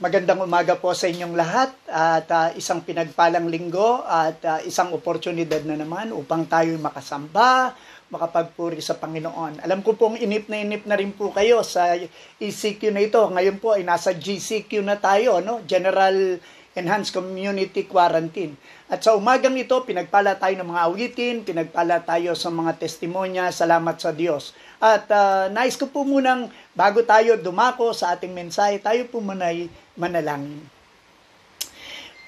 Magandang umaga po sa inyong lahat at uh, isang pinagpalang linggo at uh, isang oportunidad na naman upang tayo makasamba, makapagpuri sa Panginoon. Alam ko pong inip na inip na rin po kayo sa ECQ na ito. Ngayon po ay nasa GCQ na tayo, no? General Enhanced Community Quarantine. At sa umagang ito, pinagpala tayo ng mga awitin, pinagpala tayo sa mga testimonya, salamat sa Diyos. At uh, nais ko po munang, bago tayo dumako sa ating mensahe, tayo po muna'y manalangin.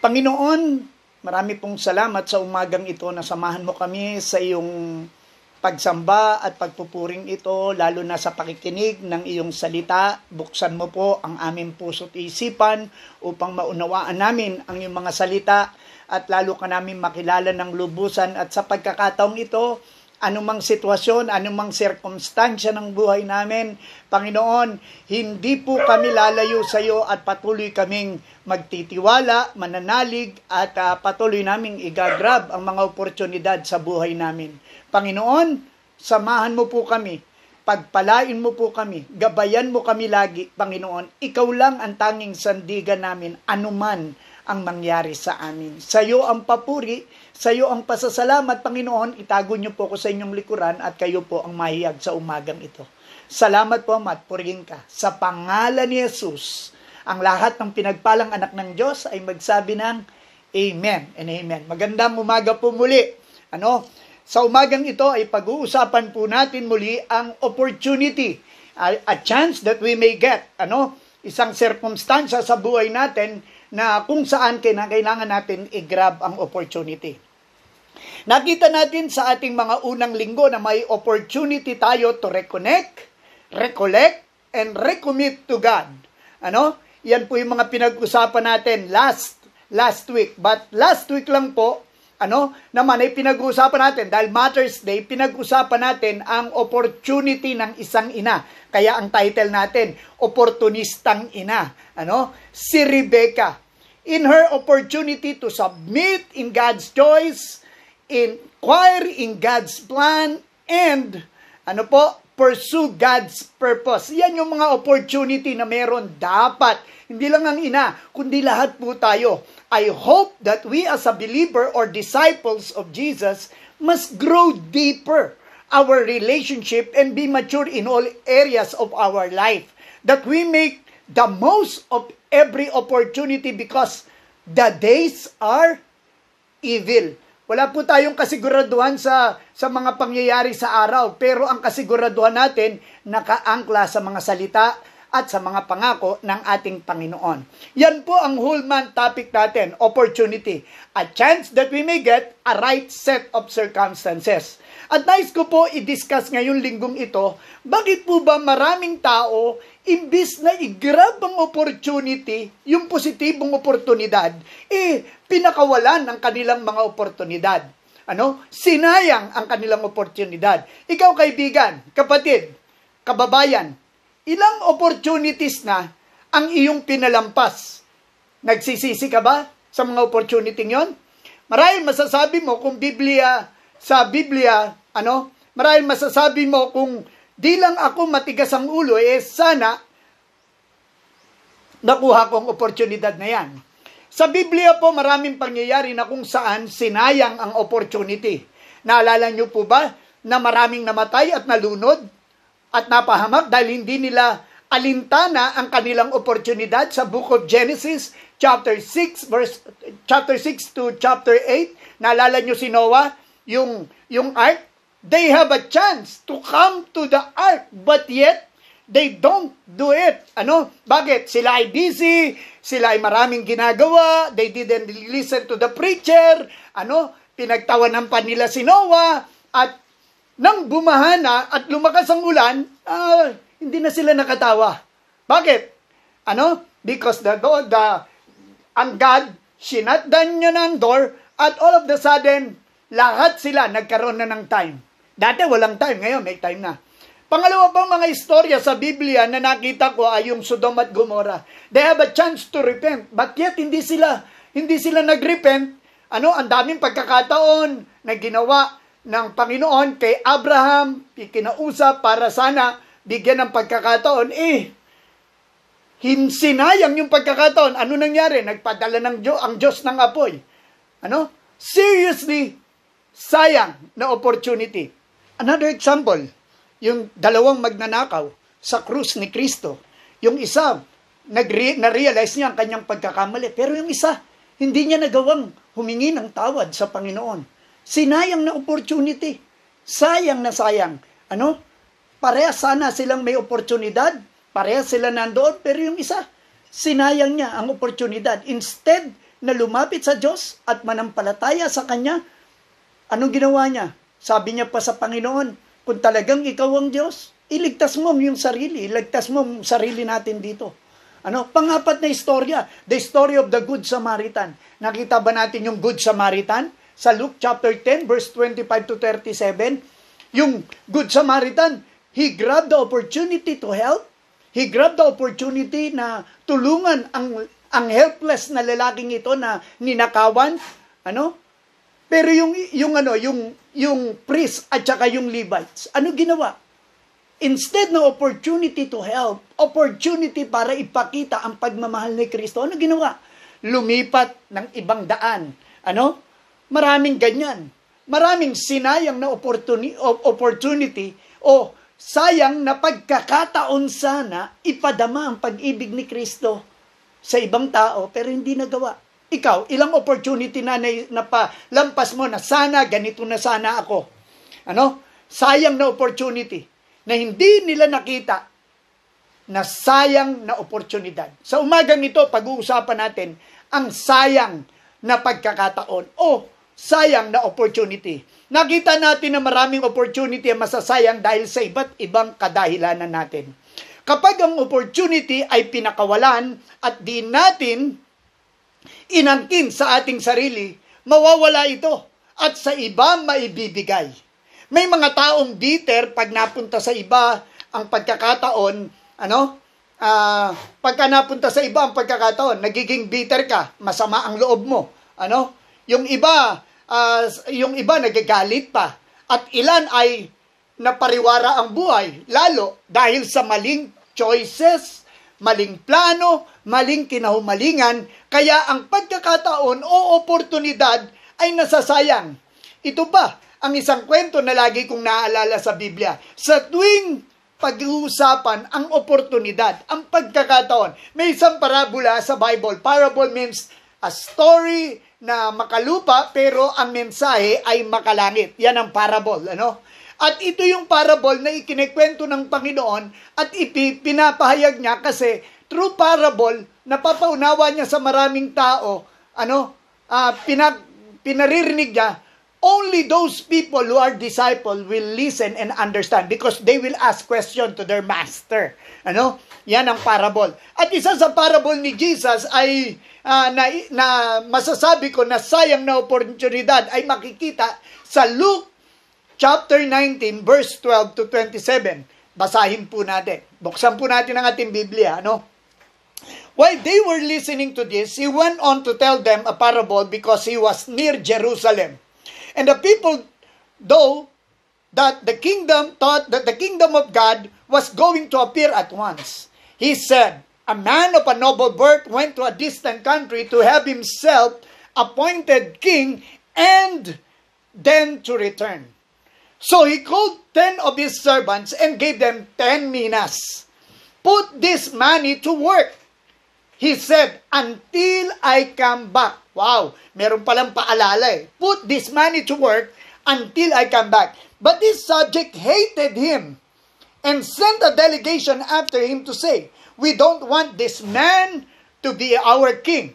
Panginoon, marami pong salamat sa umagang ito na samahan mo kami sa iyong pagsamba at pagpupuring ito, lalo na sa pakikinig ng iyong salita. Buksan mo po ang aming puso't isipan upang maunawaan namin ang iyong mga salita at lalo ka namin makilala ng lubusan at sa pagkakataong ito, anumang sitwasyon, anumang sirkumstansya ng buhay namin. Panginoon, hindi po kami lalayo sa iyo at patuloy kaming magtitiwala, mananalig at uh, patuloy naming igagrab ang mga oportunidad sa buhay namin. Panginoon, samahan mo po kami. Pagpalain mo po kami, gabayan mo kami lagi, Panginoon. Ikaw lang ang tanging sandigan namin, anuman ang mangyari sa amin. Sa iyo ang papuri, sa iyo ang pasasalamat, Panginoon. Itago niyo po ko sa inyong likuran at kayo po ang mahiyag sa umagang ito. Salamat po, Ama, at purihin ka. Sa pangalan ni Jesus, ang lahat ng pinagpalang anak ng Diyos ay magsabi ng Amen and Amen. Magandang umaga po muli. Ano? Sa umagang ito ay pag-uusapan po natin muli ang opportunity, a, a chance that we may get, ano? Isang sirkumstansya sa buhay natin na kung saan kailangan natin i-grab ang opportunity. Nakita natin sa ating mga unang linggo na may opportunity tayo to reconnect, recollect, and recommit to God. Ano? Yan po yung mga pinag-usapan natin last last week. But last week lang po, ano, naman ay pinag usapan natin dahil Mother's Day, pinag-usapan natin ang opportunity ng isang ina. Kaya ang title natin, Oportunistang Ina. Ano? Si Rebecca in her opportunity to submit in God's choice, inquire in God's plan, and ano po, pursue God's purpose. Yan yung mga opportunity na meron dapat. Hindi lang ang ina, kundi lahat po tayo. I hope that we as a believer or disciples of Jesus must grow deeper our relationship and be mature in all areas of our life that we may the most of every opportunity because the days are evil. Wala po tayong kasiguraduhan sa, sa mga pangyayari sa araw, pero ang kasiguraduhan natin nakaangkla sa mga salita at sa mga pangako ng ating Panginoon. Yan po ang whole month topic natin, opportunity. A chance that we may get a right set of circumstances. At nais ko po i-discuss ngayong linggong ito, bakit po ba maraming tao imbis na i-grab ang opportunity, yung positibong oportunidad, eh, pinakawalan ang kanilang mga oportunidad. Ano? Sinayang ang kanilang oportunidad. Ikaw kaibigan, kapatid, kababayan, ilang opportunities na ang iyong pinalampas? Nagsisisi ka ba sa mga opportunity yon? Marahil masasabi mo kung Biblia, sa Biblia, ano, marahil masasabi mo kung Di lang ako matigas ang ulo, eh sana nakuha kong oportunidad na yan. Sa Biblia po, maraming pangyayari na kung saan sinayang ang opportunity. Naalala niyo po ba na maraming namatay at nalunod at napahamak dahil hindi nila alintana ang kanilang oportunidad sa Book of Genesis chapter 6 verse chapter 6 to chapter 8 naalala niyo si Noah yung yung ark They have a chance to come to the ark, but yet, they don't do it. Ano? Bakit? Sila ay busy, sila ay maraming ginagawa, they didn't listen to the preacher, ano? Pinagtawanan pa nila si Noah, at nang bumahana at lumakas ang ulan, uh, hindi na sila nakatawa. Bakit? Ano? Because the, the, the ang God, sinatdan niya ng door, at all of the sudden, lahat sila nagkaroon na ng time. Dati walang time, ngayon may time na. Pangalawa pang mga istorya sa Biblia na nakita ko ay yung Sodom at Gomorrah. They have a chance to repent, but yet hindi sila, hindi sila nagrepent. Ano, ang daming pagkakataon na ginawa ng Panginoon kay Abraham, ikinausap para sana bigyan ng pagkakataon, eh, hinsinayang yung pagkakataon. Ano nangyari? Nagpadala ng Diyo, ang Diyos ng apoy. Ano? Seriously, sayang na opportunity. Another example, yung dalawang magnanakaw sa krus ni Kristo. Yung isa, nagre- na-realize niya ang kanyang pagkakamali. Pero yung isa, hindi niya nagawang humingi ng tawad sa Panginoon. Sinayang na opportunity. Sayang na sayang. Ano? Pareha sana silang may oportunidad. Pareha sila nandoon. Pero yung isa, sinayang niya ang oportunidad. Instead na lumapit sa Diyos at manampalataya sa Kanya, anong ginawa niya? Sabi niya pa sa Panginoon, kung talagang ikaw ang Diyos, iligtas mo yung sarili, iligtas mo yung sarili natin dito. Ano? Pangapat na istorya, the story of the Good Samaritan. Nakita ba natin yung Good Samaritan? Sa Luke chapter 10, verse 25 to 37, yung Good Samaritan, he grabbed the opportunity to help. He grabbed the opportunity na tulungan ang ang helpless na lalaking ito na ninakawan, ano? Pero yung yung ano, yung yung priest at saka yung Levites, ano ginawa? Instead ng opportunity to help, opportunity para ipakita ang pagmamahal ni Kristo, ano ginawa? Lumipat ng ibang daan. Ano? Maraming ganyan. Maraming sinayang na opportunity, o sayang na pagkakataon sana ipadama ang pag-ibig ni Kristo sa ibang tao pero hindi nagawa. Ikaw, ilang opportunity na napalampas mo na sana, ganito na sana ako. Ano? Sayang na opportunity na hindi nila nakita na sayang na oportunidad. Sa umagang ito, pag-uusapan natin ang sayang na pagkakataon o sayang na opportunity. Nakita natin na maraming opportunity ang masasayang dahil sa iba't ibang kadahilanan natin. Kapag ang opportunity ay pinakawalan at di natin inangkin sa ating sarili, mawawala ito at sa iba maibibigay. May mga taong bitter pag napunta sa iba ang pagkakataon, ano? Uh, pagka napunta sa iba ang pagkakataon, nagiging bitter ka, masama ang loob mo, ano? Yung iba, uh, yung iba nagagalit pa at ilan ay napariwara ang buhay lalo dahil sa maling choices maling plano, maling kinahumalingan, kaya ang pagkakataon o oportunidad ay nasasayang. Ito pa ang isang kwento na lagi kong naalala sa Biblia. Sa tuwing pag-uusapan ang oportunidad, ang pagkakataon, may isang parabola sa Bible. Parable means a story na makalupa pero ang mensahe ay makalangit. Yan ang parable, ano? At ito yung parable na ikinikwento ng Panginoon at ipinapahayag niya kasi true parable, na papaunawa niya sa maraming tao, ano, uh, ah, pina, pinaririnig niya, only those people who are disciple will listen and understand because they will ask question to their master. Ano? Yan ang parable. At isa sa parable ni Jesus ay uh, na, na masasabi ko na sayang na oportunidad ay makikita sa Luke chapter 19, verse 12 to 27. Basahin po natin. Buksan po natin ang ating Biblia, ano? While they were listening to this, he went on to tell them a parable because he was near Jerusalem. And the people, though, that the kingdom thought that the kingdom of God was going to appear at once. He said, A man of a noble birth went to a distant country to have himself appointed king and then to return. So he called ten of his servants and gave them ten minas. Put this money to work. He said, until I come back. Wow, meron palang paalala eh. Put this money to work until I come back. But this subject hated him and sent a delegation after him to say, We don't want this man to be our king.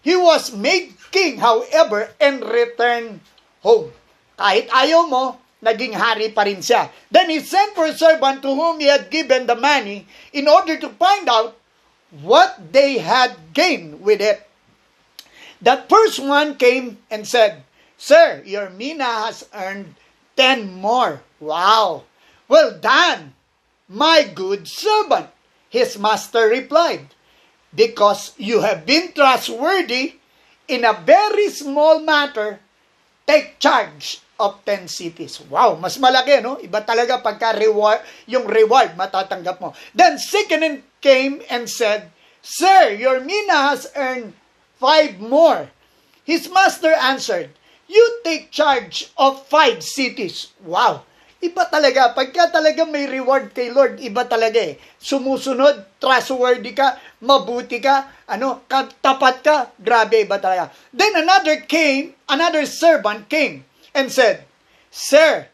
He was made king, however, and returned home. Kahit ayaw mo, naging hari pa rin siya. Then he sent for a servant to whom he had given the money in order to find out what they had gained with it. That first one came and said, Sir, your mina has earned ten more. Wow! Well done, my good servant. His master replied, Because you have been trustworthy in a very small matter, take charge of 10 cities. Wow, mas malaki, no? Iba talaga pagka reward, yung reward matatanggap mo. Then Sikanin came and said, Sir, your mina has earned five more. His master answered, You take charge of five cities. Wow, iba talaga. Pagka talaga may reward kay Lord, iba talaga eh. Sumusunod, trustworthy ka, mabuti ka, ano, tapat ka, grabe iba talaga. Then another came, another servant came and said, Sir,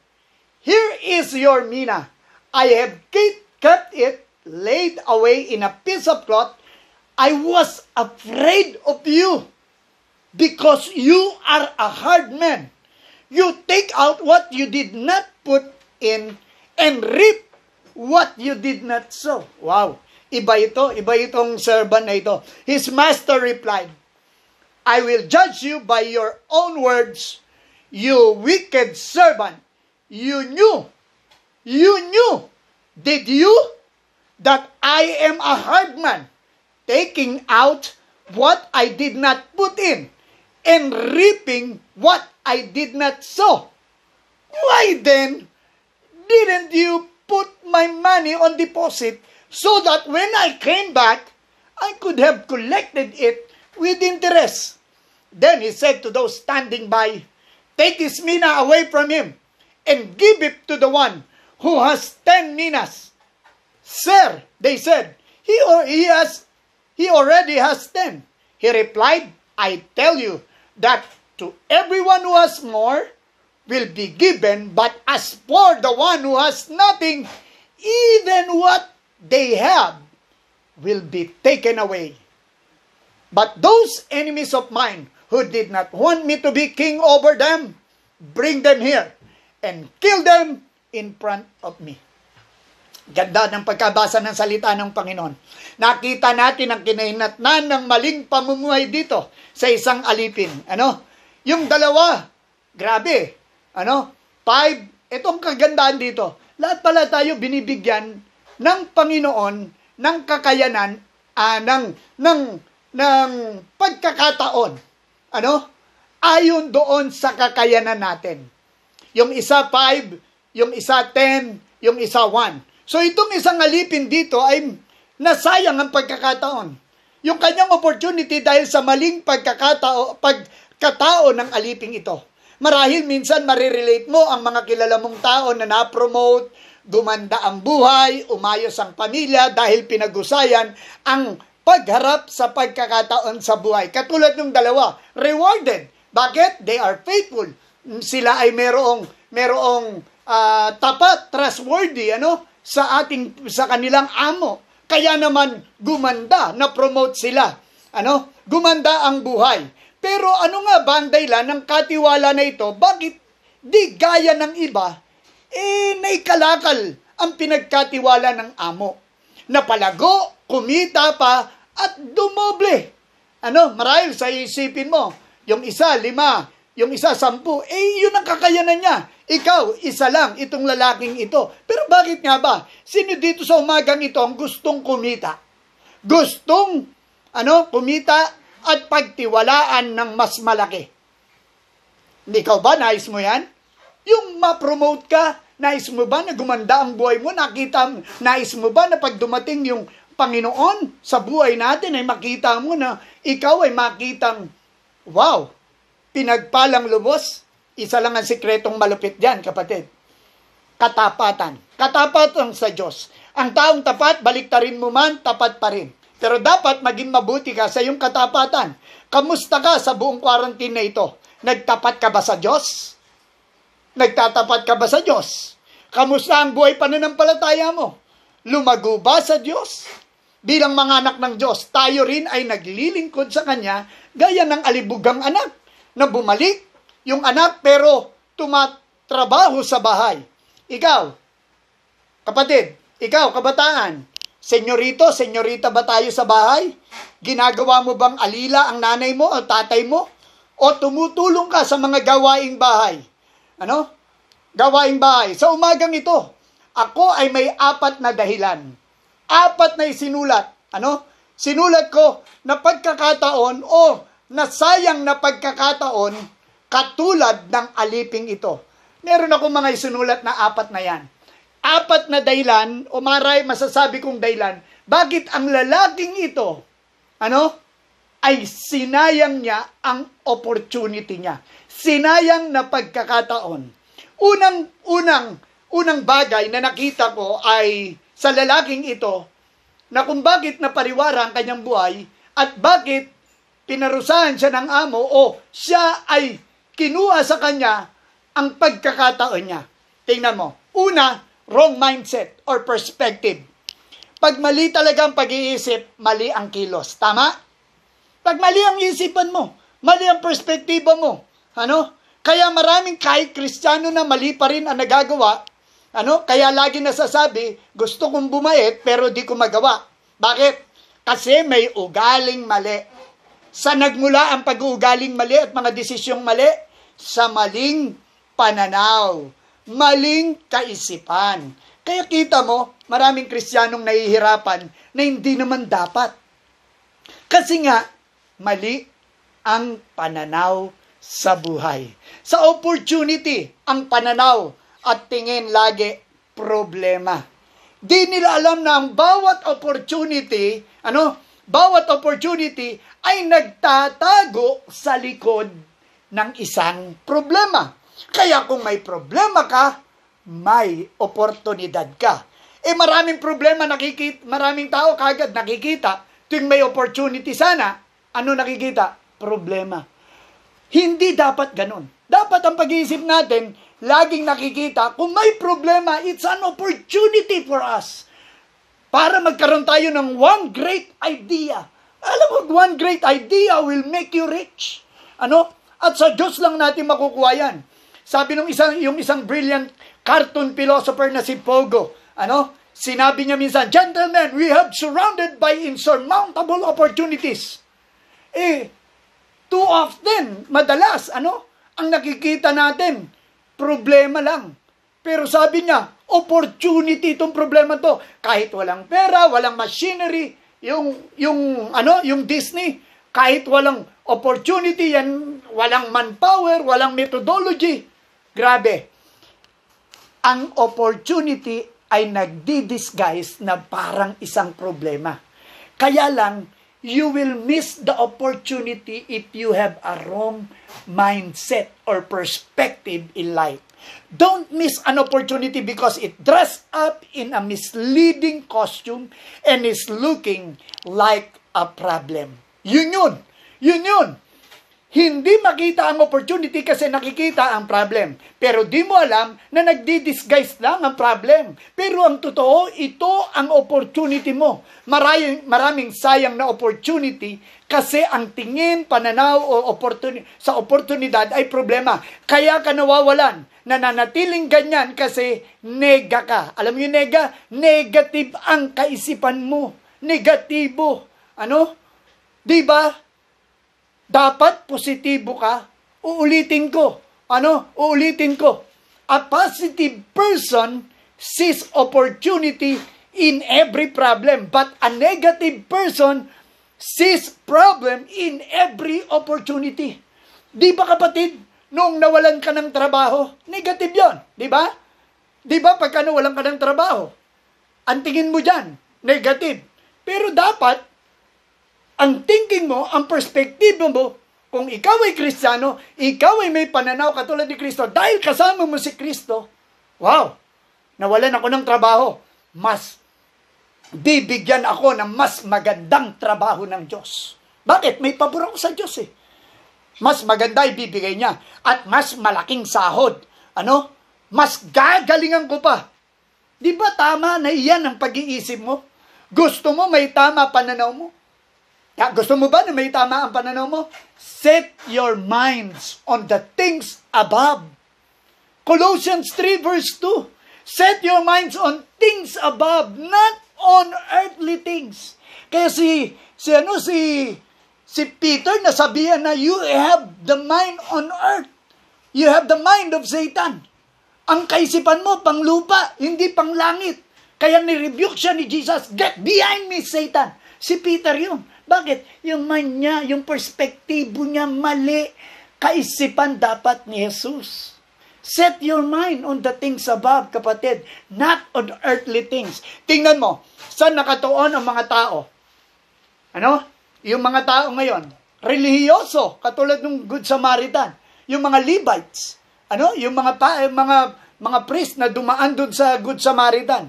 here is your mina. I have kept it laid away in a piece of cloth. I was afraid of you because you are a hard man. You take out what you did not put in and reap what you did not sow. Wow. Iba ito, iba itong servant na ito. His master replied, I will judge you by your own words You wicked servant, you knew, you knew, did you, that I am a hard man, taking out what I did not put in, and reaping what I did not sow. Why then didn't you put my money on deposit so that when I came back, I could have collected it with interest? Then he said to those standing by, Take his mina away from him and give it to the one who has ten minas. Sir, they said, he, he, has, he already has ten. He replied, I tell you that to everyone who has more will be given, but as for the one who has nothing, even what they have will be taken away. But those enemies of mine who did not want me to be king over them, bring them here and kill them in front of me. Ganda ng pagkabasa ng salita ng Panginoon. Nakita natin ang kinahinatnan ng maling pamumuhay dito sa isang alipin. Ano? Yung dalawa, grabe. Ano? Five, itong kagandaan dito. Lahat pala tayo binibigyan ng Panginoon ng kakayanan, ah, ng, ng, ng pagkakataon ano? Ayon doon sa kakayanan natin. Yung isa 5, yung isa 10, yung isa 1. So itong isang alipin dito ay nasayang ang pagkakataon. Yung kanyang opportunity dahil sa maling pagkakatao, pagkatao ng aliping ito. Marahil minsan marirelate mo ang mga kilala mong tao na na-promote, gumanda ang buhay, umayos ang pamilya dahil pinagusayan ang pagharap sa pagkakataon sa buhay. Katulad ng dalawa, rewarded. Bakit? They are faithful. Sila ay merong merong uh, tapat, trustworthy ano sa ating sa kanilang amo. Kaya naman gumanda na promote sila. Ano? Gumanda ang buhay. Pero ano nga ba ang ng katiwala na ito? Bakit di gaya ng iba? Eh, naikalakal ang pinagkatiwala ng amo. Napalago, kumita pa at dumoble. Ano, marahil sa isipin mo, yung isa, lima, yung isa, sampu, eh yun ang kakayanan niya. Ikaw, isa lang, itong lalaking ito. Pero bakit nga ba? Sino dito sa umagang ito ang gustong kumita? Gustong, ano, kumita at pagtiwalaan ng mas malaki. Hindi ka ba, nais mo yan? Yung ma-promote ka, nais mo ba na gumanda ang buhay mo? Nakita, nais mo ba na pag dumating yung Panginoon sa buhay natin ay makita mo na ikaw ay makitang, wow, pinagpalang lubos. Isa lang ang sikretong malupit dyan, kapatid. Katapatan. Katapatan sa Diyos. Ang taong tapat, baliktarin mo man, tapat pa rin. Pero dapat maging mabuti ka sa iyong katapatan. Kamusta ka sa buong quarantine na ito? Nagtapat ka ba sa Diyos? Nagtatapat ka ba sa Diyos? Kamusta ang buhay pananampalataya mo? Lumago ba sa Diyos? Bilang mga anak ng Diyos, tayo rin ay naglilingkod sa Kanya gaya ng alibugang anak na bumalik yung anak pero tumatrabaho sa bahay. Ikaw, kapatid, ikaw, kabataan, senyorito, senyorita ba tayo sa bahay? Ginagawa mo bang alila ang nanay mo o tatay mo? O tumutulong ka sa mga gawaing bahay? Ano? Gawaing bahay. Sa umagang ito, ako ay may apat na dahilan apat na isinulat. Ano? Sinulat ko na pagkakataon o na sayang na pagkakataon katulad ng aliping ito. Meron ako mga isinulat na apat na yan. Apat na daylan, o maray masasabi kong daylan, bakit ang lalaking ito, ano, ay sinayang niya ang opportunity niya. Sinayang na pagkakataon. Unang, unang, unang bagay na nakita ko ay sa lalaking ito na kung bakit napariwara ang kanyang buhay at bakit pinarusahan siya ng amo o siya ay kinuha sa kanya ang pagkakataon niya. Tingnan mo. Una, wrong mindset or perspective. Pag mali talaga ang pag-iisip, mali ang kilos. Tama? Pag mali ang isipan mo, mali ang perspektiba mo. Ano? Kaya maraming kahit kristyano na mali pa rin ang nagagawa ano? Kaya lagi nasasabi, gusto kong bumait pero di ko magawa. Bakit? Kasi may ugaling mali. Sa nagmula ang pag-uugaling mali at mga desisyong mali? Sa maling pananaw, maling kaisipan. Kaya kita mo, maraming Kristiyanong nahihirapan na hindi naman dapat. Kasi nga, mali ang pananaw sa buhay. Sa opportunity, ang pananaw at tingin lagi problema. Di nila alam na ang bawat opportunity, ano, bawat opportunity ay nagtatago sa likod ng isang problema. Kaya kung may problema ka, may oportunidad ka. Eh maraming problema nakikita, maraming tao kagad nakikita. Tuwing may opportunity sana, ano nakikita? Problema. Hindi dapat ganun. Dapat ang pag-iisip natin, laging nakikita, kung may problema, it's an opportunity for us para magkaroon tayo ng one great idea. Alam mo, one great idea will make you rich. Ano? At sa Diyos lang natin makukuha yan. Sabi nung isang, yung isang brilliant cartoon philosopher na si Pogo, ano? Sinabi niya minsan, Gentlemen, we have surrounded by insurmountable opportunities. Eh, too often, madalas, ano? Ang nakikita natin, Problema lang. Pero sabi niya, opportunity itong problema to. Kahit walang pera, walang machinery, yung yung ano, yung Disney, kahit walang opportunity yan, walang manpower, walang methodology. Grabe. Ang opportunity ay nagdi-disguise na parang isang problema. Kaya lang, you will miss the opportunity if you have a wrong mindset or perspective in life. Don't miss an opportunity because it dressed up in a misleading costume and is looking like a problem. Yun yun! Yun yun! Hindi makita ang opportunity kasi nakikita ang problem. Pero di mo alam na nagdi-disguise lang ang problem. Pero ang totoo, ito ang opportunity mo. Maraming, maraming sayang na opportunity kasi ang tingin, pananaw o opportuni- sa oportunidad ay problema. Kaya ka nawawalan. Nananatiling ganyan kasi nega ka. Alam mo yung nega? Negative ang kaisipan mo. Negatibo. Ano? Di ba? Dapat positibo ka. Uulitin ko. Ano? Uulitin ko. A positive person sees opportunity in every problem, but a negative person sees problem in every opportunity. Di ba kapatid, nung nawalan ka ng trabaho, negative yon, di ba? Di ba pagka nawalan ka ng trabaho, ang tingin mo dyan, negative. Pero dapat, ang thinking mo, ang perspektibo mo, kung ikaw ay Kristiyano, ikaw ay may pananaw katulad ni Kristo, dahil kasama mo si Kristo, wow, nawalan ako ng trabaho, mas bibigyan ako ng mas magandang trabaho ng Diyos. Bakit? May pabor ako sa Diyos eh. Mas maganda ibibigay niya at mas malaking sahod. Ano? Mas gagalingan ko pa. Di ba tama na iyan ang pag-iisip mo? Gusto mo may tama pananaw mo? Gusto mo ba na may tama ang pananaw mo? Set your minds on the things above. Colossians 3 verse 2. Set your minds on things above, not on earthly things. Kaya si, si ano, si, si Peter nasabihan na you have the mind on earth. You have the mind of Satan. Ang kaisipan mo, pang lupa, hindi pang langit. Kaya ni-rebuke siya ni Jesus, get behind me, Satan. Si Peter yun. Bakit? Yung mind niya, yung perspektibo niya mali. Kaisipan dapat ni Jesus. Set your mind on the things above, kapatid, not on earthly things. Tingnan mo, saan nakatuon ang mga tao? Ano? Yung mga tao ngayon, relihiyoso, katulad ng Good Samaritan. Yung mga Levites, ano? Yung mga pa, eh, mga mga priest na dumaan doon sa Good Samaritan.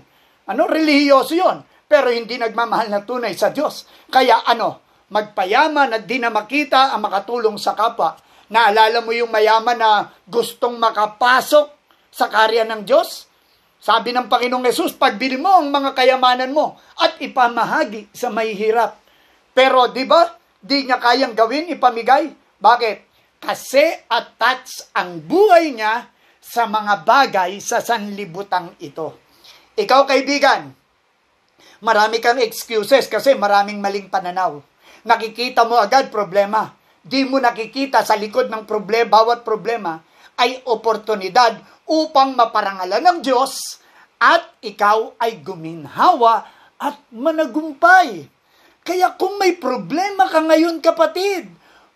Ano? Relihiyoso 'yon pero hindi nagmamahal na tunay sa Diyos. Kaya ano, magpayaman at di na makita ang makatulong sa kapwa. Naalala mo yung mayaman na gustong makapasok sa karya ng Diyos? Sabi ng Panginoong Yesus, pagbili mo ang mga kayamanan mo at ipamahagi sa mahihirap. Pero di ba, di niya kayang gawin, ipamigay. Bakit? Kasi attach ang buhay niya sa mga bagay sa sanlibutan ito. Ikaw kaibigan, Marami kang excuses kasi maraming maling pananaw. Nakikita mo agad problema. Di mo nakikita sa likod ng problema, bawat problema ay oportunidad upang maparangalan ng Diyos at ikaw ay guminhawa at managumpay. Kaya kung may problema ka ngayon kapatid,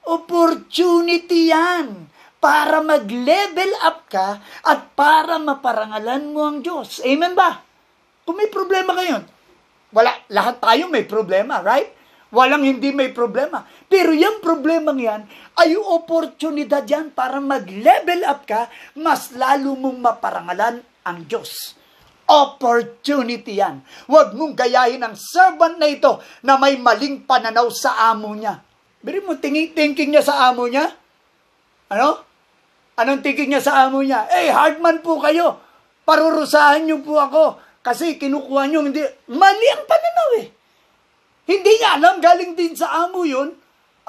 opportunity yan para mag-level up ka at para maparangalan mo ang Diyos. Amen ba? Kung may problema ngayon, wala, lahat tayo may problema, right? Walang hindi may problema. Pero yung problema yan ay oportunidad yan para mag-level up ka, mas lalo mong maparangalan ang Diyos. Opportunity yan. Huwag mong gayahin ang servant na ito na may maling pananaw sa amo niya. Biri mo, tingin, thinking niya sa amo niya? Ano? Anong thinking niya sa amo niya? Eh, hey, hardman po kayo. Parurusahan niyo po ako. Kasi kinukuha nyo, hindi, mali ang pananaw eh. Hindi niya alam, galing din sa amo yun,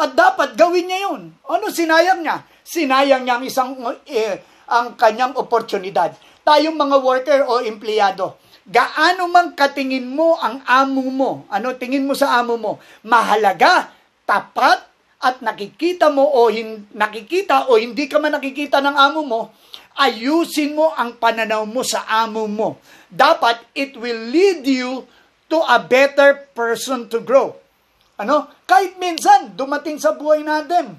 at dapat gawin niya yun. Ano sinayang niya? Sinayang niya ang isang, eh, ang kanyang oportunidad. Tayong mga worker o empleyado, gaano mang katingin mo ang amo mo, ano tingin mo sa amo mo, mahalaga, tapat, at nakikita mo o hin, nakikita o hindi ka man nakikita ng amo mo, ayusin mo ang pananaw mo sa amo mo dapat it will lead you to a better person to grow. Ano? Kahit minsan, dumating sa buhay natin,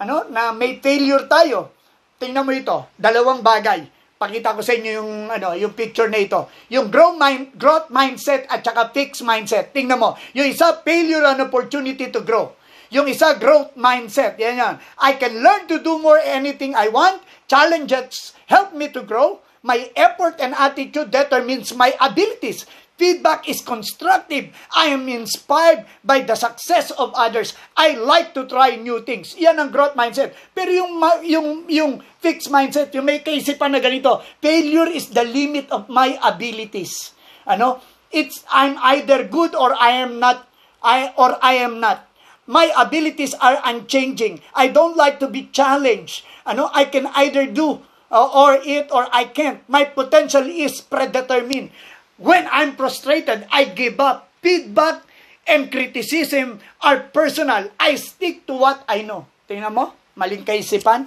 ano, na may failure tayo. Tingnan mo ito, dalawang bagay. Pakita ko sa inyo yung, ano, yung picture na ito. Yung growth, mind, growth mindset at saka fixed mindset. Tingnan mo, yung isa, failure and opportunity to grow. Yung isa, growth mindset. Yan yan. I can learn to do more anything I want. Challenges help me to grow. My effort and attitude determines my abilities. Feedback is constructive. I am inspired by the success of others. I like to try new things. Yan ang growth mindset. Pero yung, yung, yung fixed mindset, yung may kaisipan na ganito, failure is the limit of my abilities. Ano? It's, I'm either good or I am not, I, or I am not. My abilities are unchanging. I don't like to be challenged. Ano? I can either do Uh, or it or I can't. My potential is predetermined. When I'm frustrated, I give up. Feedback and criticism are personal. I stick to what I know. Tingnan mo, maling kaisipan.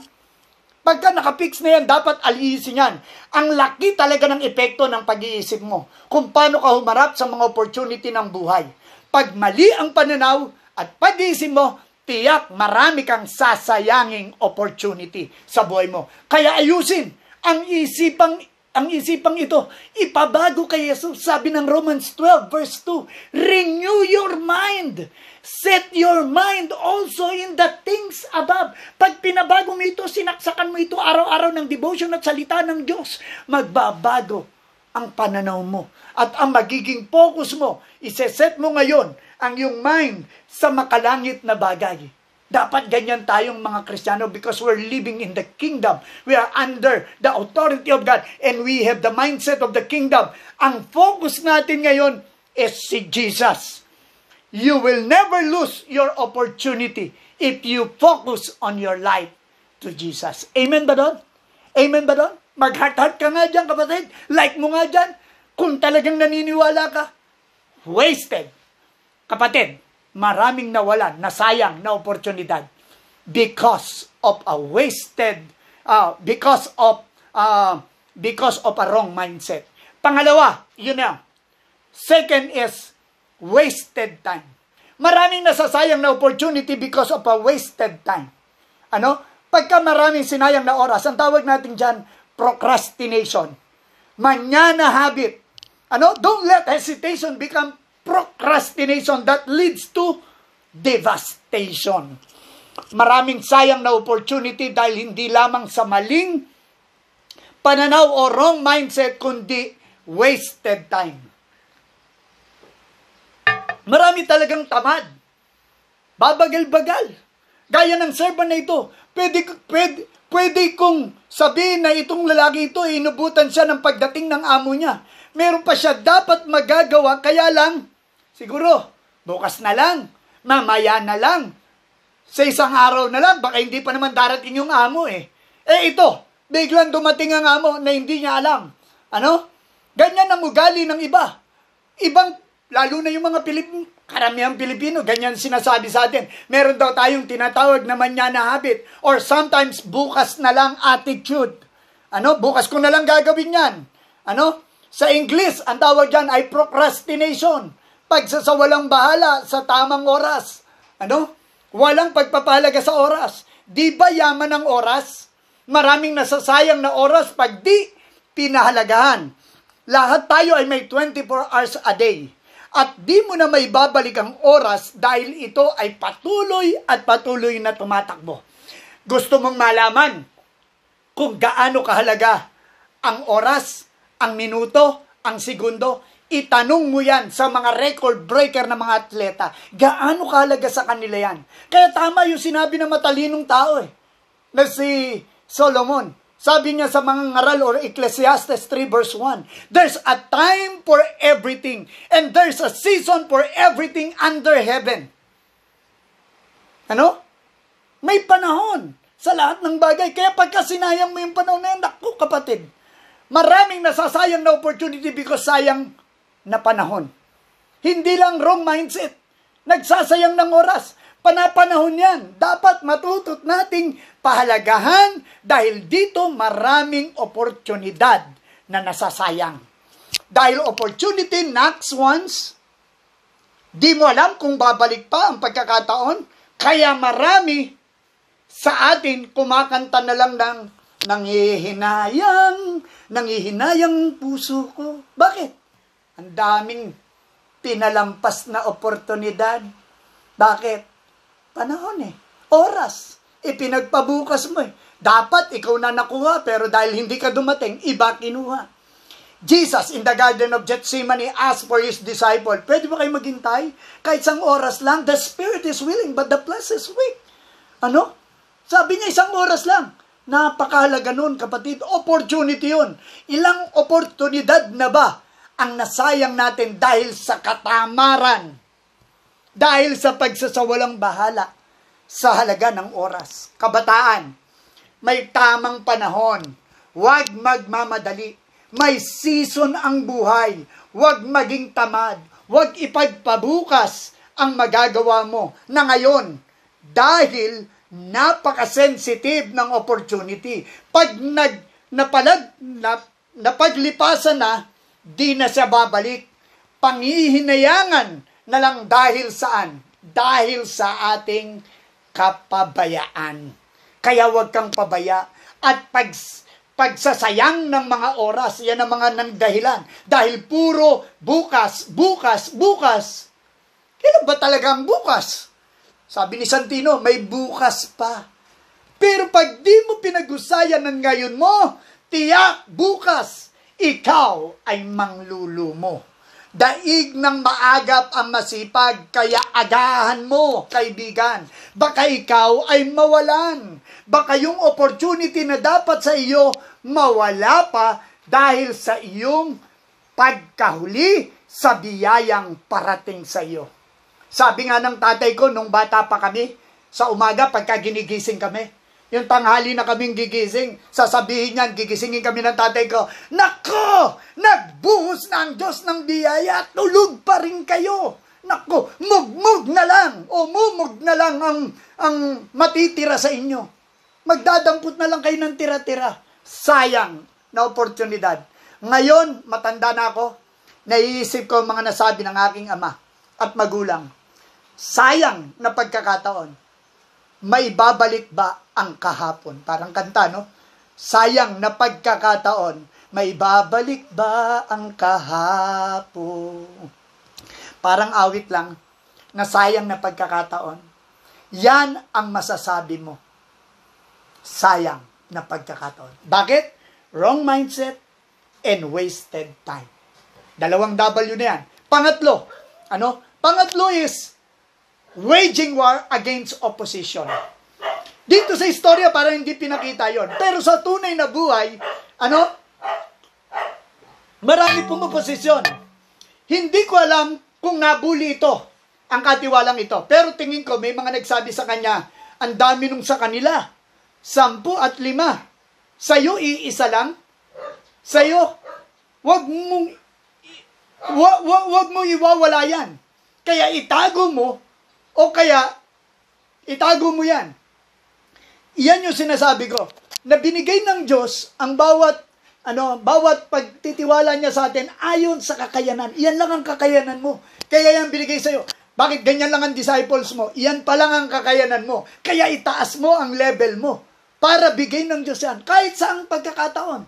Pagka nakapix na yan, dapat aliisin yan. Ang laki talaga ng epekto ng pag-iisip mo kung paano ka humarap sa mga opportunity ng buhay. Pag mali ang pananaw at pag-iisip mo, tiyak marami kang sasayanging opportunity sa buhay mo. Kaya ayusin ang isipang ang isipang ito, ipabago kay Jesus. Sabi ng Romans 12 verse 2, renew your mind. Set your mind also in the things above. Pag pinabago mo ito, sinaksakan mo ito araw-araw ng devotion at salita ng Diyos, magbabago ang pananaw mo. At ang magiging focus mo, iseset mo ngayon ang iyong mind sa makalangit na bagay. Dapat ganyan tayong mga Kristiyano because we're living in the kingdom. We are under the authority of God and we have the mindset of the kingdom. Ang focus natin ngayon is si Jesus. You will never lose your opportunity if you focus on your life to Jesus. Amen ba doon? Amen ba doon? Mag-heart-heart ka nga dyan, kapatid. Like mo nga dyan. Kung talagang naniniwala ka, wasted. Kapatid, maraming nawalan, nasayang na oportunidad because of a wasted, uh, because of, uh, because of a wrong mindset. Pangalawa, yun na. Second is wasted time. Maraming nasasayang na opportunity because of a wasted time. Ano? Pagka maraming sinayang na oras, ang tawag natin dyan, procrastination. Mañana habit. Ano? Don't let hesitation become procrastination that leads to devastation. Maraming sayang na opportunity dahil hindi lamang sa maling pananaw o wrong mindset kundi wasted time. Marami talagang tamad. Babagal-bagal. Gaya ng servant na ito. Pwede, pwede, Pwede kong sabihin na itong lalaki ito, eh, inubutan siya ng pagdating ng amo niya. Meron pa siya dapat magagawa, kaya lang, siguro, bukas na lang, mamaya na lang, sa isang araw na lang, baka hindi pa naman darating yung amo eh. Eh ito, biglang dumating ang amo na hindi niya alam. Ano? Ganyan ang ugali ng iba. Ibang, lalo na yung mga Pilip, Karamihan Pilipino, ganyan sinasabi sa atin. Meron daw tayong tinatawag na manyana habit or sometimes bukas na lang attitude. Ano? Bukas ko na lang gagawin yan. Ano? Sa English, ang tawag dyan ay procrastination. Pagsasawalang bahala sa tamang oras. Ano? Walang pagpapahalaga sa oras. Di ba yaman ang oras? Maraming nasasayang na oras pag di pinahalagahan. Lahat tayo ay may 24 hours a day at di mo na may babalik ang oras dahil ito ay patuloy at patuloy na tumatakbo. Gusto mong malaman kung gaano kahalaga ang oras, ang minuto, ang segundo, itanong mo yan sa mga record breaker na mga atleta. Gaano kahalaga sa kanila yan? Kaya tama yung sinabi ng matalinong tao eh, na si Solomon sabi niya sa mga ngaral or Ecclesiastes 3 verse 1, There's a time for everything and there's a season for everything under heaven. Ano? May panahon sa lahat ng bagay. Kaya pagka sinayang mo yung panahon na yan, naku kapatid, maraming nasasayang na opportunity because sayang na panahon. Hindi lang wrong mindset. Nagsasayang ng oras. Panapanahon yan. Dapat matutot nating pahalagahan dahil dito maraming oportunidad na nasasayang. Dahil opportunity knocks once, di mo alam kung babalik pa ang pagkakataon, kaya marami sa atin kumakanta na lang ng nangihinayang, nangihinayang puso ko. Bakit? Ang daming pinalampas na oportunidad. Bakit? Panahon eh. Oras ipinagpabukas mo eh. Dapat ikaw na nakuha, pero dahil hindi ka dumating, iba kinuha. Jesus in the Garden of Gethsemane asked for His disciple, pwede ba kayo maghintay? Kahit isang oras lang, the spirit is willing, but the flesh is weak. Ano? Sabi niya, isang oras lang. Napakahalaga nun, kapatid. Opportunity yun. Ilang oportunidad na ba ang nasayang natin dahil sa katamaran? Dahil sa pagsasawalang bahala? sa halaga ng oras. Kabataan, may tamang panahon. Huwag magmamadali. May season ang buhay. Huwag maging tamad. Huwag ipagpabukas ang magagawa mo na ngayon dahil napaka-sensitive ng opportunity. Pag nag, napalag, nap, napaglipasan na, di na siya babalik. Pangihinayangan na lang dahil saan? Dahil sa ating kapabayaan. Kaya huwag kang pabaya at pag, pagsasayang ng mga oras, yan ang mga nang dahilan. Dahil puro bukas, bukas, bukas. Kailan ba talaga ang bukas? Sabi ni Santino, may bukas pa. Pero pag di mo pinag-usayan ng ngayon mo, tiyak bukas, ikaw ay manglulumo. Daig ng maagap ang masipag, kaya agahan mo, kaibigan. Baka ikaw ay mawalan. Baka yung opportunity na dapat sa iyo, mawala pa dahil sa iyong pagkahuli sa biyayang parating sa iyo. Sabi nga ng tatay ko nung bata pa kami, sa umaga pagka ginigising kami, yung tanghali na kaming gigising, sasabihin niyan, gigisingin kami ng tatay ko, Nako! Nagbuhos na ang Diyos ng biyaya, tulog pa rin kayo. Nako, mugmug na lang o mumug na lang ang, ang matitira sa inyo. Magdadampot na lang kayo ng tira-tira. Sayang na oportunidad. Ngayon, matanda na ako, naiisip ko ang mga nasabi ng aking ama at magulang. Sayang na pagkakataon may babalik ba ang kahapon? Parang kanta, no? Sayang na pagkakataon, may babalik ba ang kahapon? Parang awit lang na sayang na pagkakataon. Yan ang masasabi mo. Sayang na pagkakataon. Bakit? Wrong mindset and wasted time. Dalawang W na yan. Pangatlo, ano? Pangatlo is waging war against opposition. Dito sa istorya, parang hindi pinakita yon. Pero sa tunay na buhay, ano? Marami pong oposisyon. Hindi ko alam kung nabuli ito, ang katiwalang ito. Pero tingin ko, may mga nagsabi sa kanya, ang dami nung sa kanila. Sampu at lima. Sa'yo, iisa lang. Sa'yo, wag mong, wag, wag, wag mong iwawala yan. Kaya itago mo o kaya, itago mo yan. Iyan yung sinasabi ko. Na binigay ng Diyos ang bawat ano, bawat pagtitiwala niya sa atin ayon sa kakayanan. Iyan lang ang kakayanan mo. Kaya yan binigay sa'yo. Bakit ganyan lang ang disciples mo? Iyan pa lang ang kakayanan mo. Kaya itaas mo ang level mo para bigay ng Diyos yan. Kahit sa ang pagkakataon.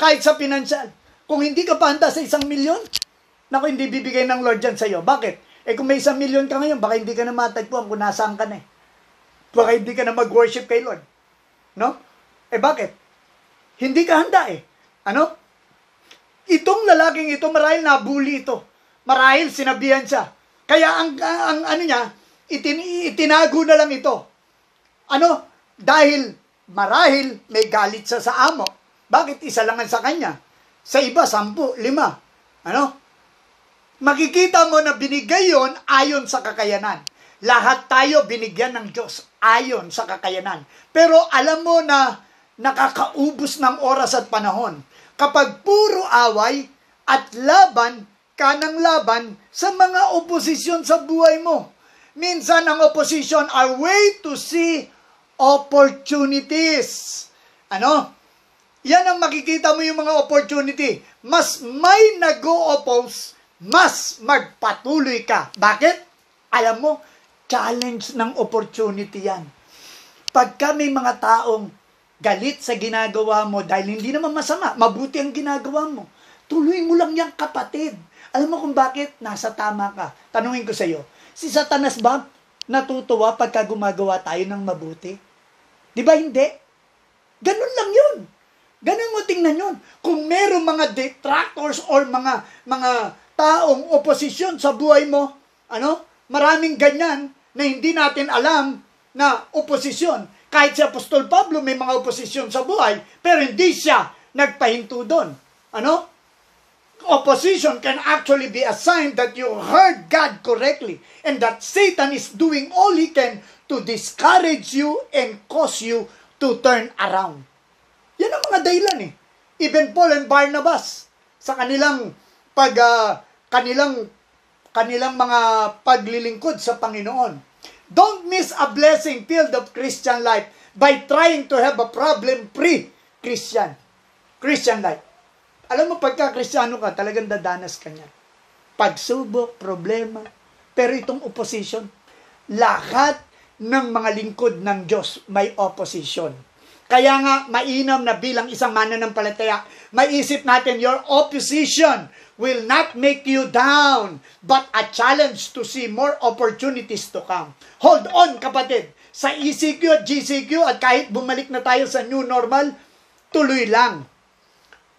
Kahit sa pinansyal. Kung hindi ka paanda sa isang milyon, naku, hindi bibigay ng Lord yan sa'yo. Bakit? Eh kung may isang milyon ka ngayon, baka hindi ka na matagpuan kung nasaan ka na eh. Baka hindi ka na mag-worship kay Lord. No? Eh bakit? Hindi ka handa eh. Ano? Itong lalaking ito, marahil nabuli ito. Marahil sinabihan siya. Kaya ang, ang ano niya, itin, itinago na lang ito. Ano? Dahil marahil may galit siya sa amo. Bakit isa lang sa kanya? Sa iba, sampu, lima. Ano? makikita mo na binigay yon ayon sa kakayanan. Lahat tayo binigyan ng Diyos ayon sa kakayanan. Pero alam mo na nakakaubos ng oras at panahon. Kapag puro away at laban ka ng laban sa mga oposisyon sa buhay mo. Minsan ang oposisyon are way to see opportunities. Ano? Yan ang makikita mo yung mga opportunity. Mas may nag-o-oppose mas magpatuloy ka. Bakit? Alam mo, challenge ng opportunity yan. Pagka may mga taong galit sa ginagawa mo dahil hindi naman masama, mabuti ang ginagawa mo, tuloy mo lang yan kapatid. Alam mo kung bakit? Nasa tama ka. Tanungin ko sa iyo, si Satanas ba natutuwa pagka gumagawa tayo ng mabuti? Di ba hindi? Ganun lang yun. Ganun mo tingnan yun. Kung merong mga detractors or mga mga taong oposisyon sa buhay mo, ano? Maraming ganyan na hindi natin alam na oposisyon. Kahit si Apostol Pablo may mga oposisyon sa buhay, pero hindi siya nagpahinto doon. Ano? Opposition can actually be a sign that you heard God correctly and that Satan is doing all he can to discourage you and cause you to turn around. Yan ang mga dahilan eh. Even Paul and Barnabas, sa kanilang pag uh, kanilang kanilang mga paglilingkod sa Panginoon. Don't miss a blessing field of Christian life by trying to have a problem-free Christian. Christian life. Alam mo, pagka Kristiyano ka, talagang dadanas ka niya. Pagsubok, problema. Pero itong opposition, lahat ng mga lingkod ng Diyos may opposition. Kaya nga, mainam na bilang isang mananampalataya, maisip natin, your opposition will not make you down, but a challenge to see more opportunities to come. Hold on, kapatid. Sa ECQ at GCQ, at kahit bumalik na tayo sa new normal, tuloy lang.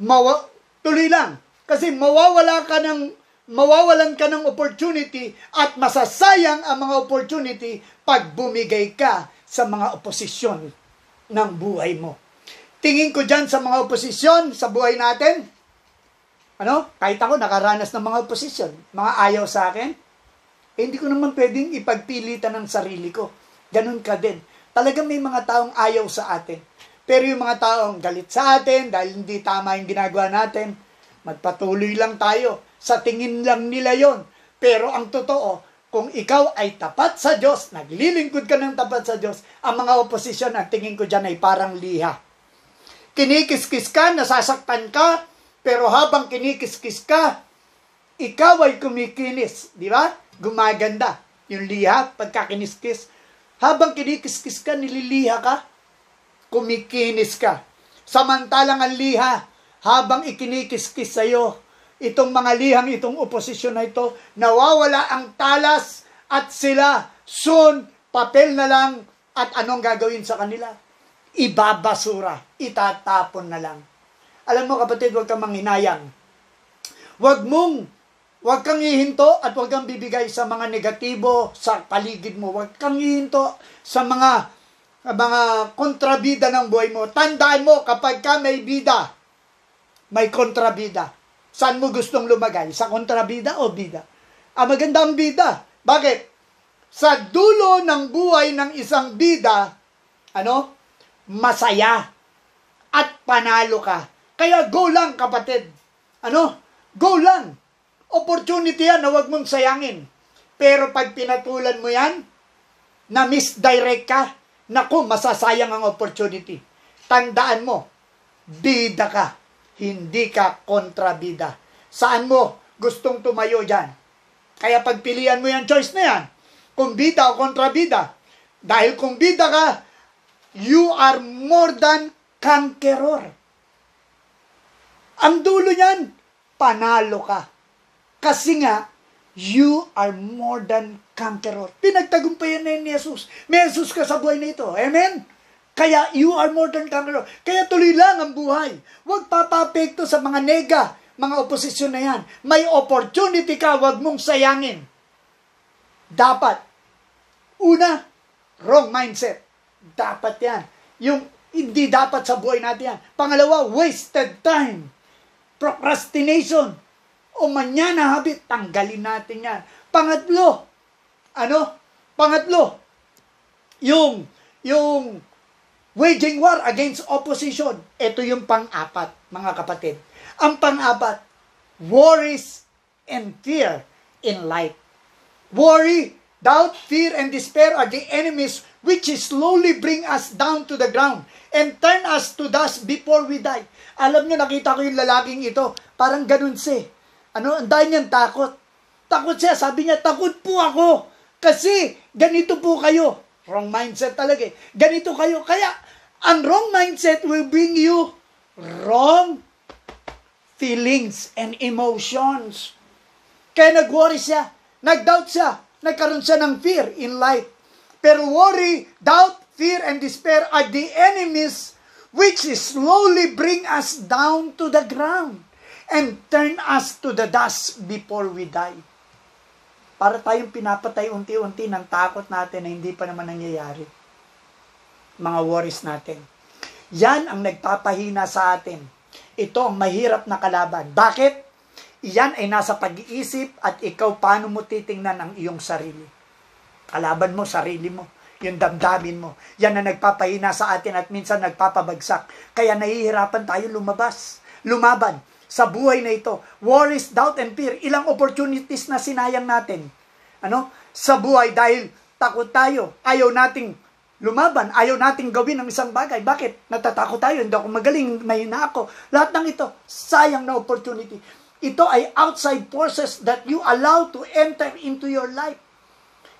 Mawa, tuloy lang. Kasi mawawala ka ng mawawalan ka ng opportunity at masasayang ang mga opportunity pag bumigay ka sa mga oposisyon ng buhay mo. Tingin ko dyan sa mga oposisyon sa buhay natin, ano, kahit ako nakaranas ng mga oposisyon, mga ayaw sa akin, eh, hindi ko naman pwedeng ipagpilitan ng sarili ko. Ganun ka din. Talaga may mga taong ayaw sa atin. Pero yung mga taong galit sa atin dahil hindi tama yung ginagawa natin, magpatuloy lang tayo. Sa tingin lang nila yon. Pero ang totoo, kung ikaw ay tapat sa Diyos, naglilingkod ka ng tapat sa Diyos, ang mga oposisyon, ang tingin ko dyan ay parang liha. Kinikiskis ka, nasasaktan ka, pero habang kinikiskis ka, ikaw ay kumikinis, di ba? Gumaganda. Yung liha, pagka kiniskis. Habang kinikiskis ka, nililiha ka, kumikinis ka. Samantalang ang liha, habang ikinikiskis sa'yo, itong mga lihang itong oposisyon na ito, nawawala ang talas at sila soon papel na lang at anong gagawin sa kanila? Ibabasura, itatapon na lang. Alam mo kapatid, huwag kang manginayang. Huwag mong, huwag kang ihinto at huwag kang bibigay sa mga negatibo sa paligid mo. Huwag kang ihinto sa mga mga kontrabida ng buhay mo. Tandaan mo, kapag ka may bida, may kontrabida. Saan mo gustong lumagay? Sa kontrabida o bida? Ah, maganda ang bida. Bakit? Sa dulo ng buhay ng isang bida, ano? Masaya. At panalo ka. Kaya go lang, kapatid. Ano? Go lang. Opportunity yan na huwag mong sayangin. Pero pag pinatulan mo yan, na misdirect ka, naku, masasayang ang opportunity. Tandaan mo, bida ka hindi ka kontrabida. Saan mo gustong tumayo dyan? Kaya pagpilian mo yung choice na yan, kung bida o kontrabida. Dahil kung bida ka, you are more than conqueror. Ang dulo niyan, panalo ka. Kasi nga, you are more than conqueror. Pinagtagumpayan na ni Jesus. May Jesus ka sa buhay na ito. Amen? Kaya you are more than conqueror. Kaya tuloy lang ang buhay. Huwag papapekto sa mga nega, mga oposisyon na yan. May opportunity ka, huwag mong sayangin. Dapat. Una, wrong mindset. Dapat yan. Yung hindi dapat sa buhay natin yan. Pangalawa, wasted time. Procrastination. O manyana habit, tanggalin natin yan. Pangatlo, ano? Pangatlo, yung, yung Waging war against opposition. Ito yung pang-apat, mga kapatid. Ang pang-apat, worries and fear in life. Worry, doubt, fear, and despair are the enemies which slowly bring us down to the ground and turn us to dust before we die. Alam nyo, nakita ko yung lalaking ito. Parang ganun siya. Ano, ang dahil niyang takot. Takot siya. Sabi niya, takot po ako. Kasi ganito po kayo. Wrong mindset talaga eh. Ganito kayo. Kaya, ang wrong mindset will bring you wrong feelings and emotions. Kaya nag-worry siya, nag-doubt siya, nagkaroon siya ng fear in life. Pero worry, doubt, fear, and despair are the enemies which slowly bring us down to the ground and turn us to the dust before we die para tayong pinapatay unti-unti ng takot natin na hindi pa naman nangyayari. Mga worries natin. Yan ang nagpapahina sa atin. Ito ang mahirap na kalaban. Bakit? Iyan ay nasa pag-iisip at ikaw paano mo titingnan ang iyong sarili. Kalaban mo, sarili mo yung damdamin mo. Yan ang nagpapahina sa atin at minsan nagpapabagsak. Kaya nahihirapan tayo lumabas, lumaban sa buhay na ito. Worries, doubt, and fear. Ilang opportunities na sinayang natin ano, sa buhay dahil takot tayo. Ayaw nating lumaban. Ayaw nating gawin ang isang bagay. Bakit? Natatakot tayo. Hindi ako magaling. May na ako. Lahat ng ito, sayang na opportunity. Ito ay outside forces that you allow to enter into your life.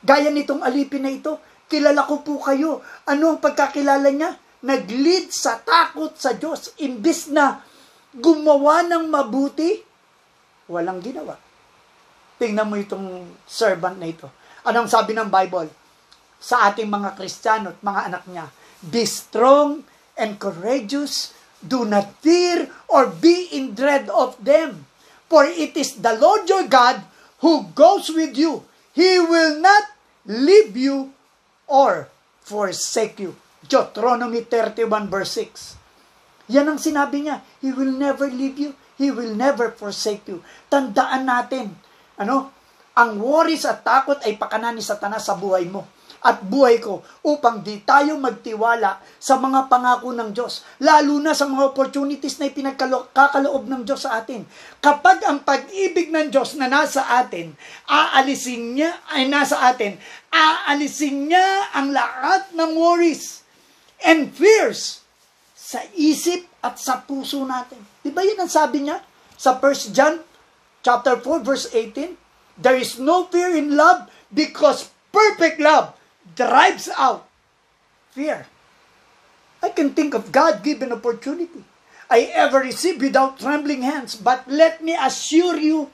Gaya nitong alipin na ito, kilala ko po kayo. Ano ang pagkakilala niya? Nag-lead sa takot sa Diyos. Imbis na gumawa ng mabuti, walang ginawa. Tingnan mo itong servant na ito. Anong sabi ng Bible? Sa ating mga Kristiyano at mga anak niya, Be strong and courageous. Do not fear or be in dread of them. For it is the Lord your God who goes with you. He will not leave you or forsake you. Deuteronomy 31 verse 6. Yan ang sinabi niya. He will never leave you. He will never forsake you. Tandaan natin, ano? Ang worries at takot ay pakanan ni Satanas sa buhay mo at buhay ko upang di tayo magtiwala sa mga pangako ng Diyos, lalo na sa mga opportunities na ipinagkakaloob ng Diyos sa atin. Kapag ang pag-ibig ng Diyos na nasa atin, aalisin niya, ay nasa atin, aalisin niya ang lahat ng worries and fears sa isip at sa puso natin. Di ba yun ang sabi niya sa 1 John chapter 4 verse 18? There is no fear in love because perfect love drives out fear. I can think of God given opportunity I ever receive without trembling hands, but let me assure you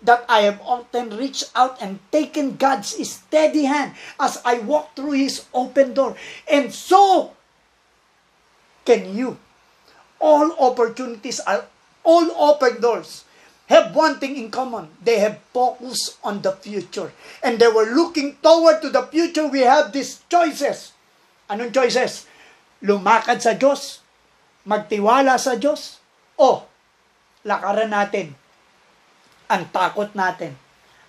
that I have often reached out and taken God's steady hand as I walk through his open door. And so can you? All opportunities are all open doors. Have one thing in common. They have focus on the future. And they were looking toward to the future. We have these choices. Anong choices? Lumakad sa Diyos, magtiwala sa Diyos, o lakaran natin ang takot natin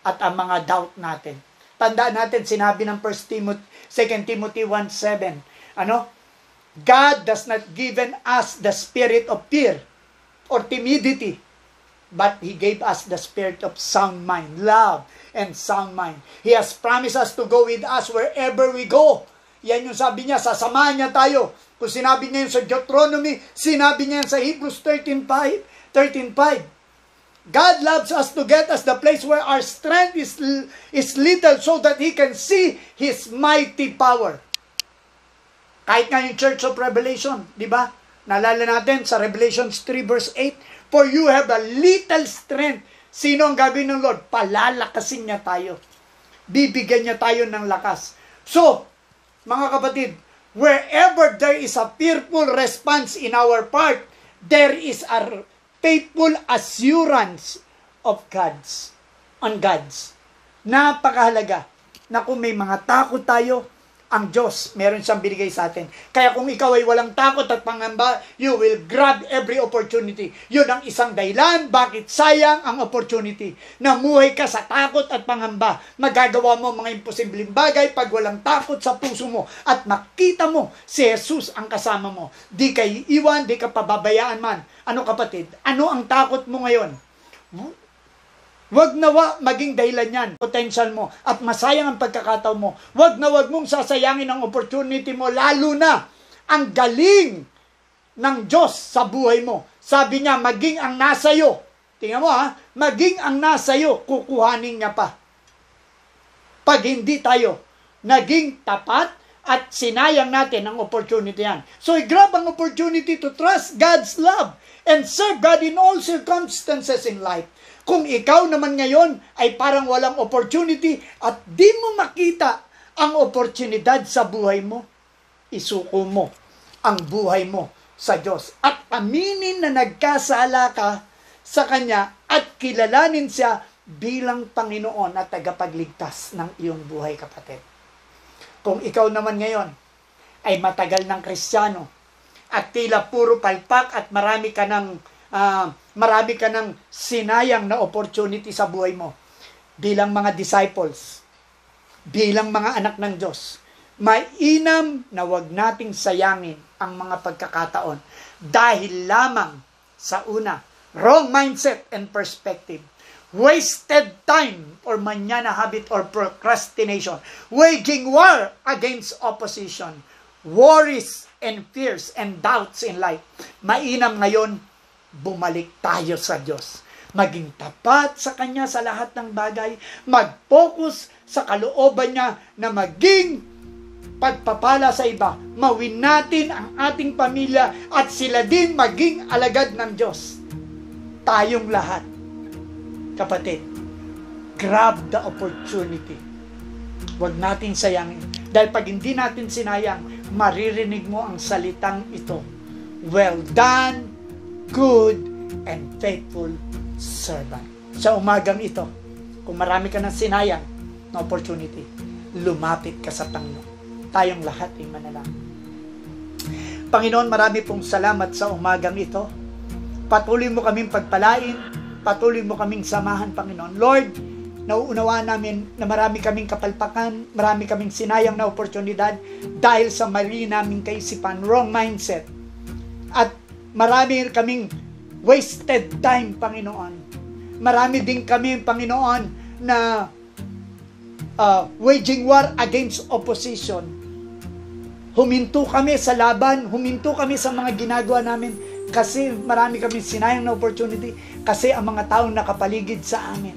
at ang mga doubt natin. Tandaan natin, sinabi ng 1 Timothy, 2 Timothy 1.7, ano? God does not given us the spirit of fear or timidity, but He gave us the spirit of sound mind, love, and sound mind. He has promised us to go with us wherever we go. Yan yung sabi niya, sasamahan niya tayo. Kung sinabi niya yun sa Deuteronomy, sinabi niya yun sa Hebrews 13.5. 13.5 God loves us to get us the place where our strength is, is little so that He can see His mighty power. Kahit nga yung Church of Revelation, di ba? Nalala natin sa Revelation 3 verse 8, For you have a little strength. Sino ang gabi ng Lord? Palalakasin niya tayo. Bibigyan niya tayo ng lakas. So, mga kapatid, wherever there is a fearful response in our part, there is a faithful assurance of God's, on God's. Napakahalaga na kung may mga takot tayo, ang Diyos, meron siyang binigay sa atin. Kaya kung ikaw ay walang takot at pangamba, you will grab every opportunity. Yun ang isang dahilan bakit sayang ang opportunity. Namuhay ka sa takot at pangamba. Magagawa mo mga imposibleng bagay pag walang takot sa puso mo at makita mo si Jesus ang kasama mo. Di ka iiwan, di ka pababayaan man. Ano kapatid, ano ang takot mo ngayon? Wag nawa maging dahilan yan, potential mo, at masayang ang pagkakataon mo. Huwag na wag mong sasayangin ang opportunity mo, lalo na ang galing ng Diyos sa buhay mo. Sabi niya, maging ang nasa iyo. Tingnan mo ha, maging ang nasa iyo, kukuhanin niya pa. Pag hindi tayo naging tapat at sinayang natin ang opportunity yan. So, grab ang opportunity to trust God's love and serve God in all circumstances in life. Kung ikaw naman ngayon ay parang walang opportunity at di mo makita ang oportunidad sa buhay mo, isuko mo ang buhay mo sa Diyos at aminin na nagkasala ka sa Kanya at kilalanin siya bilang Panginoon at tagapagligtas ng iyong buhay, kapatid. Kung ikaw naman ngayon ay matagal ng kristyano at tila puro palpak at marami ka ng uh, marami ka ng sinayang na opportunity sa buhay mo bilang mga disciples, bilang mga anak ng Diyos. Mainam na wag nating sayangin ang mga pagkakataon dahil lamang sa una, wrong mindset and perspective. Wasted time or manyana habit or procrastination. Waging war against opposition. Worries and fears and doubts in life. Mainam ngayon bumalik tayo sa Diyos. Maging tapat sa Kanya sa lahat ng bagay, mag-focus sa kalooban niya na maging pagpapala sa iba, mawin natin ang ating pamilya at sila din maging alagad ng Diyos. Tayong lahat. Kapatid, grab the opportunity. Huwag natin sayangin. Dahil pag hindi natin sinayang, maririnig mo ang salitang ito. Well done, good and faithful servant. Sa umagang ito, kung marami ka ng sinayang na opportunity, lumapit ka sa Panginoon. Tayong lahat ay manalangin. Panginoon, marami pong salamat sa umagang ito. Patuloy mo kaming pagpalain, patuloy mo kaming samahan, Panginoon. Lord, nauunawa namin na marami kaming kapalpakan, marami kaming sinayang na oportunidad dahil sa mali naming kaisipan, wrong mindset, at Marami kaming wasted time, Panginoon. Marami din kami, Panginoon, na uh, waging war against opposition. Huminto kami sa laban, huminto kami sa mga ginagawa namin kasi marami kami sinayang na opportunity kasi ang mga tao nakapaligid sa amin.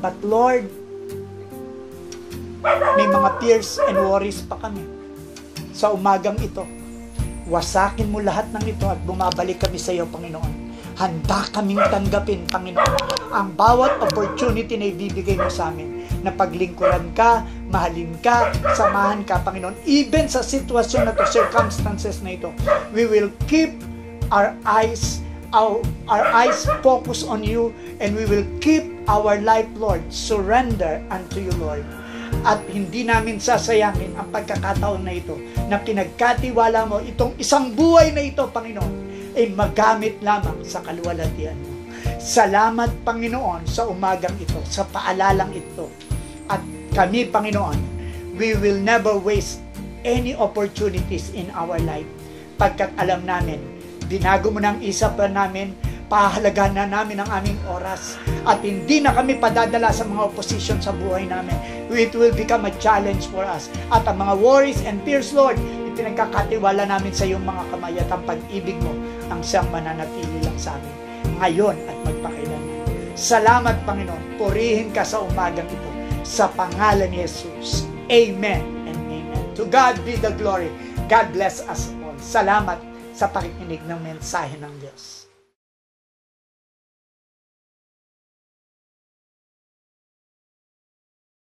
But Lord, may mga fears and worries pa kami sa umagang ito. Wasakin mo lahat ng ito at bumabalik kami sa iyo, Panginoon. Handa kaming tanggapin, Panginoon, ang bawat opportunity na ibibigay mo sa amin na paglingkuran ka, mahalin ka, samahan ka, Panginoon. Even sa sitwasyon na to, circumstances na ito, we will keep our eyes our, our eyes focus on you and we will keep our life, Lord, surrender unto you, Lord at hindi namin sasayangin ang pagkakataon na ito na pinagkatiwala mo itong isang buhay na ito, Panginoon, ay magamit lamang sa kaluwalhatian mo. Salamat, Panginoon, sa umagang ito, sa paalalang ito. At kami, Panginoon, we will never waste any opportunities in our life pagkat alam namin, binago mo ng isa pa namin pahalaga na namin ang aming oras at hindi na kami padadala sa mga opposition sa buhay namin. It will become a challenge for us. At ang mga worries and fears, Lord, ipinagkakatiwala namin sa iyong mga kamay at ang pag-ibig mo ang siyang mananatili lang sa amin ngayon at magpakailanman. Salamat, Panginoon. Purihin ka sa umagang ito. Sa pangalan ni Jesus. Amen and amen. To God be the glory. God bless us all. Salamat sa pakikinig ng mensahe ng Diyos.